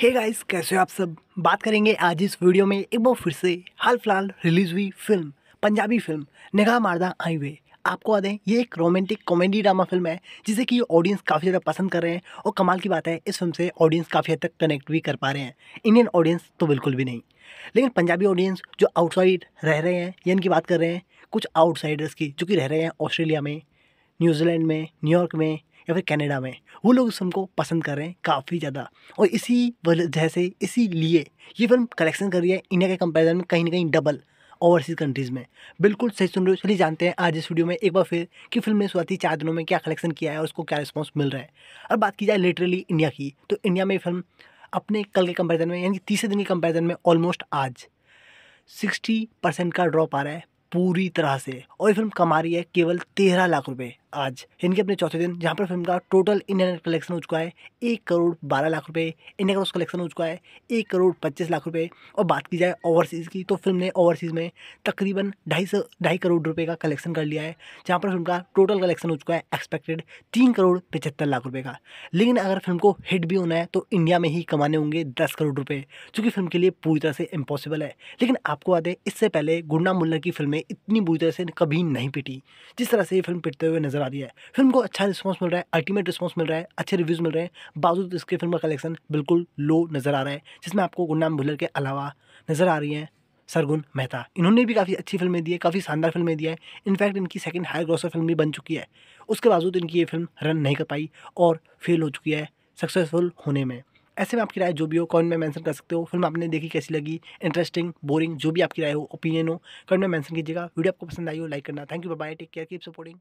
हे hey guys कैसे हो आप सब बात करेंगे आज इस वीडियो में एक बार फिर से हाल फिलहाल रिलीज हुई फिल्म पंजाबी फिल्म निगाह मारदा आई वे आपको याद है ये एक रोमांटिक कॉमेडी ड्रामा फिल्म है जिसे कि ऑडियंस काफ़ी ज़्यादा पसंद कर रहे हैं और कमाल की बात है इस फिल्म से ऑडियंस काफ़ी हद तक कनेक्ट भी कर पा रहे हैं इंडियन ऑडियंस तो बिल्कुल भी नहीं लेकिन पंजाबी ऑडियंस जो आउटसाइड रह रहे हैं या इनकी बात कर रहे हैं कुछ आउटसाइडर्स की जो कि रह रहे हैं ऑस्ट्रेलिया में न्यूजीलैंड में न्यूयॉर्क में या फिर कनाडा में वो लोग इस फिल्म को पसंद कर रहे हैं काफ़ी ज़्यादा और इसी वजह से इसी लिए ये फिल्म कलेक्शन कर रही है इंडिया के कंपैरिजन में कहीं ना कहीं डबल ओवरसीज कंट्रीज़ में बिल्कुल सही सुन रहे हो चलिए जानते हैं आज इस वीडियो में एक बार फिर कि फिल्म ने शुरुआती चार दिनों में क्या कलेक्शन किया है और उसको क्या रिस्पॉन्स मिल रहा है अब बात की जाए लिटरली इंडिया की तो इंडिया में फिल्म अपने कल के कंपैरिजन में यानी कि तीसरे दिन के कंपैरिजन में ऑलमोस्ट आज सिक्सटी परसेंट का ड्रॉप आ रहा है पूरी तरह से और ये फिल्म कमा रही है केवल तेरह लाख रुपए आज इनके अपने चौथे दिन जहाँ पर फिल्म का टोटल इंडियन कलेक्शन हो चुका है एक करोड़ बारह लाख रुपए इंडिया उस कलेक्शन हो चुका है एक करोड़ पच्चीस लाख रुपए और बात की जाए ओवरसीज़ की तो फिल्म ने ओवरसीज़ में तकरीबन ढाई सौ ढाई करोड़ रुपए का कलेक्शन कर लिया है जहाँ पर फिल्म का टोटल कलेक्शन हो चुका है एक्सपेक्टेड तीन करोड़ पचहत्तर लाख रुपये का लेकिन अगर फिल्म को हिट भी होना है तो इंडिया में ही कमाने होंगे दस करोड़ रुपये चूँकि फिल्म के लिए पूरी तरह से इम्पॉसिबल है लेकिन आपको याद है इससे पहले गुंडा मुल्लर की फिल्में इतनी बुरी तरह से कभी नहीं पिटी जिस तरह से ये फिल्म पिटते हुए नजर आ रही है फिल्म को अच्छा रिस्पॉन्स मिल रहा है अल्टीमेट रिस्पॉन्स मिल रहा है अच्छे रिव्यूज़ मिल रहे हैं बावजूद इसके फिल्म का कलेक्शन बिल्कुल लो नज़र आ रहा है जिसमें आपको गुनाम भुलर के अलावा नज़र आ रही हैं सरगुन मेहता इन्होंने भी काफ़ी अच्छी फिल्में दी है काफ़ी शानदार फिल्में दी है इनफैक्ट इनकी सेकंड हायर ग्रॉसर फिल्म भी बन चुकी है उसके बावजूद इनकी ये फिल्म रन नहीं कर पाई और फेल हो चुकी है सक्सेसफुल होने में ऐसे में आपकी राय जो भी हो कमेंट में मेंशन कर सकते हो फिल्म आपने देखी कैसी लगी इंटरेस्टिंग बोरिंग जो भी आपकी राय हो ओपिनियन हो कमेंट में मेंशन कीजिएगा वीडियो आपको पसंद आई हो लाइक करना thank you bye take care keep supporting